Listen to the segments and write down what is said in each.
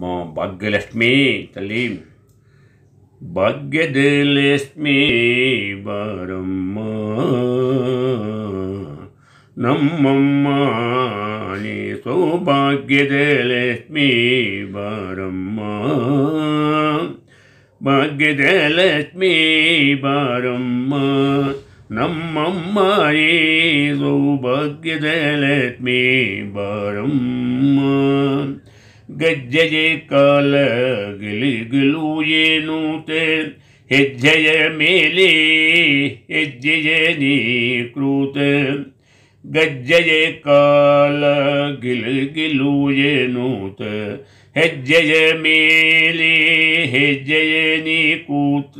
మా భాగ్యలక్ష్మి తల్లి భాగ్యదలక్ష్మి బారమ్మ నమ్మమ్మ నీ సౌభాగ్యదలక్ష్మి బారమ్మ భాగ్యదలక్ష్మి బారమ్మ నమ్మమ్మ ఏ సౌభాగ్యదలక్ష్మి బారమ్మ गज्जये काल गिलि गिलुयेनु ते हिज्जय मेले हिज्जय नीकृत गज्जय काल गिल गिलुयेनु ते हिज्जय मेले नी कूत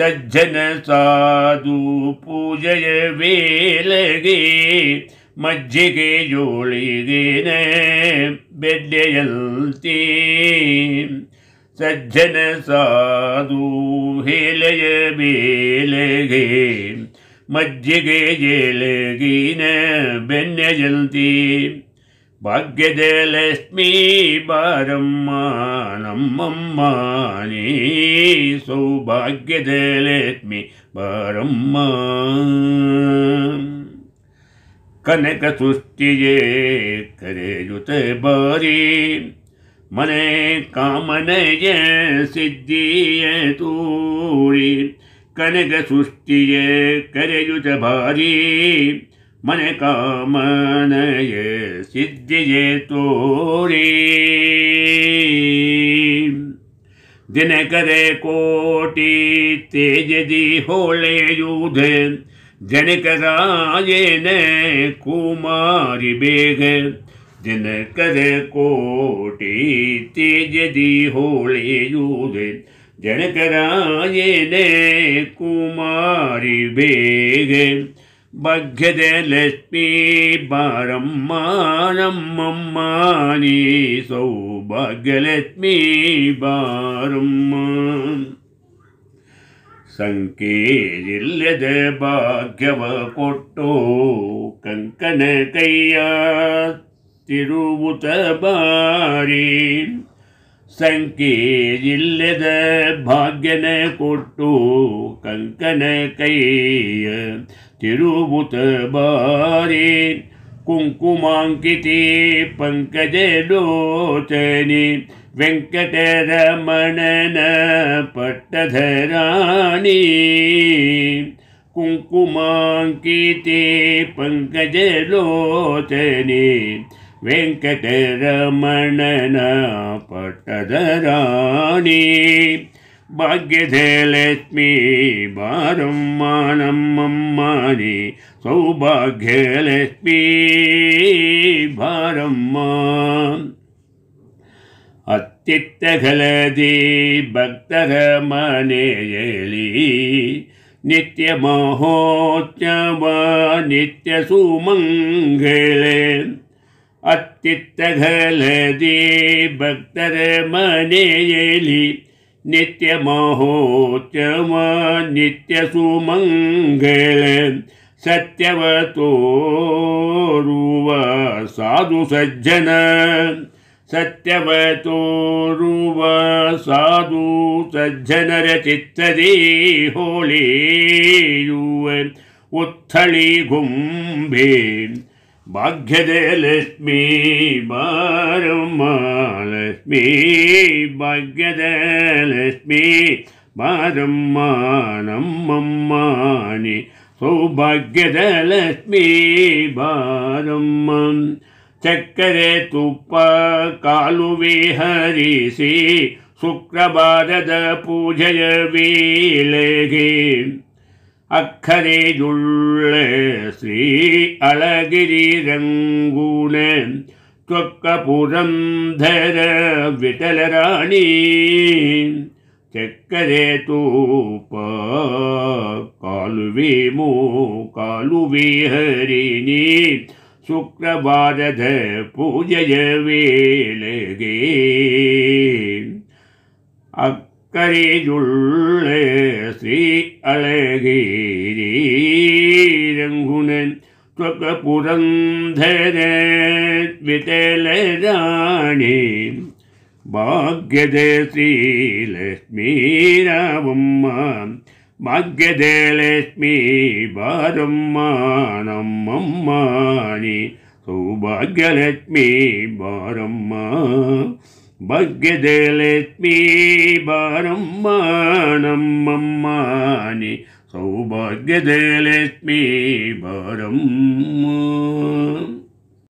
सज्जन साधु पूजय वेलगे ಮಜ್ಜಿಗೆಯೂಳಿಗೇನೆ ಬೆಡ್ಡೆಯಲ್ತಿ ಸಜ್ಜನ ಸಾಧು ಹೇಲೆಯ ಬೇಲೆಗೆ ಮಜ್ಜಿಗೆ ಜೇಲಗಿನ ಬೆಣ್ಣೆಯಲ್ತಿ ಭಾಗ್ಯದ ಲಕ್ಷ್ಮೀ ಬಾರಮ್ಮ ನಮ್ಮಮ್ಮ ನೀ ಸೌಭಾಗ್ಯದ ಲಕ್ಷ್ಮಿ ಬಾರಮ್ಮ कनक सुष्टि ये करे जुत बारी मने कामने ये सिद्धि ये तूरी कनक सुष्टि ये करे जुत भारी मन कामन ये सिद्धि ये तोरी दिन करे कोटि तेज दी होले युद्ध ने कुमारी बेग दिन कर कोटि तेज दी होले राजे ने कुमारी बेग भग्य ಲಕ್ಷ್ಮೀ ಬಾರಮ್ಮ ನಮ್ಮಮ್ಮ ನೀ लक्ष्मी बारम्मा ಸಂಕೇಜಿಲ್ಲದೆ ಭಾಗ್ಯವ ಕೊಟ್ಟು ಕಂಕನ ಕೈಯ ತಿರುವುತ ಬಾರಿ ಸಂಕೇಜಿಲ್ಲದ ಭಾಗ್ಯನ ಕೊಟ್ಟು ಕಂಕನ ಕೈಯ ತಿರುವುತ ಬಾರಿ कुङ्कुमाङ्कि पङ्कज लोचनी वेङ्कटरमणनपटधराणि कुङ्कुमंकि पङ्कज लोचनी वेङ्कटरमणन पट्टधराणि भाग्यझलेस्मि बारं मानं मम् मानी सौभाग्यलेस्मि भारं मा अत्युत्तखलति भक्तः मनेयली नित्यमहोच वा नित्यसुमङ्गले अत्युत्तखलति भक्त मने नित्यमहोच्यम नित्यसुमङ्गल सत्यवतोरुव साधु सज्जन सत्यवतो साधु ಭಾಗ್ಯದೇ ಲಕ್ಷ್ಮೀ ಬಾರಮ್ಮ ಲಕ್ಷ್ಮೀ ಭಾಗ್ಯದ ಲಕ್ಷ್ಮೀ ಬಾರಮ್ಮ ನಮ್ಮಮ್ಮ ನೀ ಸೌಭಾಗ್ಯದ ಲಕ್ಷ್ಮೀ ಬಾರಮ್ಮ ಚಕ್ಕರೆ ತುಪ್ಪ ಕಾಲು ವಿಹರಿಸಿ ಶುಕ್ರವಾರದ ಪೂಜೆಯ ವೇಳೆಗೆ अखरे जुल्ले श्री अलगिरी रंगून त्वकपुरम धर विटल राणी चक्करे तो कालुवी मो कालुवी हरिणी शुक्रवार पूजय वेलगे गे കരേജുള്ളേ ശ്രീ അളകീരീരങ്കുനൻ ത്വകപുരന്ധരവിതലരാണി ഭാഗ്യതേ ശ്രീലക്ഷ്മീരാവമ്മ ഭാഗ്യതേ ലക്ഷ്മീ ഭാരമ്മാണമ്മമ്മാണി സൗഭാഗ്യലക്ഷ്മീ ഭാരമ്മ ಭಾಗ್ಯದೆಲೆತ್ಮೀ ಬಾರಮ್ಮ ನಮ್ಮಮ್ಮನೆ ಸೌಭಾಗ್ಯದೆಲೆತ್ಮೀ ಬಾರಮ್ಮ